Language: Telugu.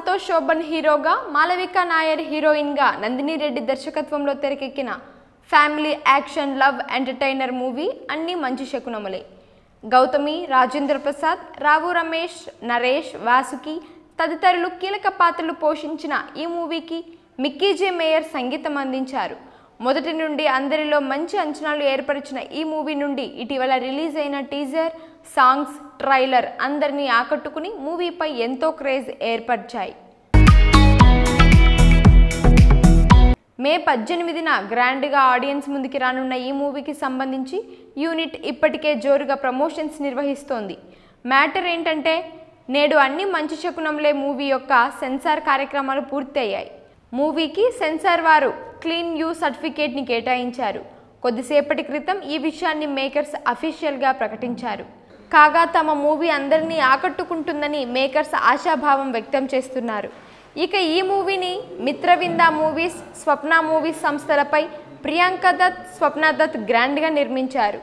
సంతోష్ శోభన్ హీరోగా మాలవిక నాయర్ హీరోయిన్గా నందిని రెడ్డి దర్శకత్వంలో తెరకెక్కిన family action love entertainer movie Anni Manchi శకునములే Gautami Rajendra Prasad రావు రమేష్ నరేష్ వాసుకి తదితరులు కీలక పాత్రలు పోషించిన ఈ మూవీకి మిక్కీజే మేయర్ సంగీతం అందించారు మొదటి నుండి అందరిలో మంచి అంచనాలు ఏర్పరిచిన ఈ మూవీ నుండి ఇటీవల రిలీజ్ అయిన టీజర్ సాంగ్స్ ట్రైలర్ అందరినీ ఆకట్టుకుని మూవీపై ఎంతో క్రేజ్ ఏర్పరిచాయి మే పద్దెనిమిదిన గ్రాండ్గా ఆడియన్స్ ముందుకి రానున్న ఈ మూవీకి సంబంధించి యూనిట్ ఇప్పటికే జోరుగా ప్రమోషన్స్ నిర్వహిస్తోంది మ్యాటర్ ఏంటంటే నేడు అన్ని మంచి శకునంలే మూవీ యొక్క సెన్సార్ కార్యక్రమాలు పూర్తయ్యాయి మూవీకి సెన్సార్ వారు క్లీన్ యూ సర్టిఫికేట్ని కేటాయించారు కొద్దిసేపటి క్రితం ఈ విషయాన్ని మేకర్స్ అఫీషియల్గా ప్రకటించారు కాగా తమ మూవీ అందరినీ ఆకట్టుకుంటుందని మేకర్స్ ఆశాభావం వ్యక్తం చేస్తున్నారు ఇక ఈ మూవీని మిత్రవింద మూవీస్ స్వప్న మూవీస్ సంస్థలపై ప్రియాంక దత్ స్వప్న దత్ గ్రాండ్గా నిర్మించారు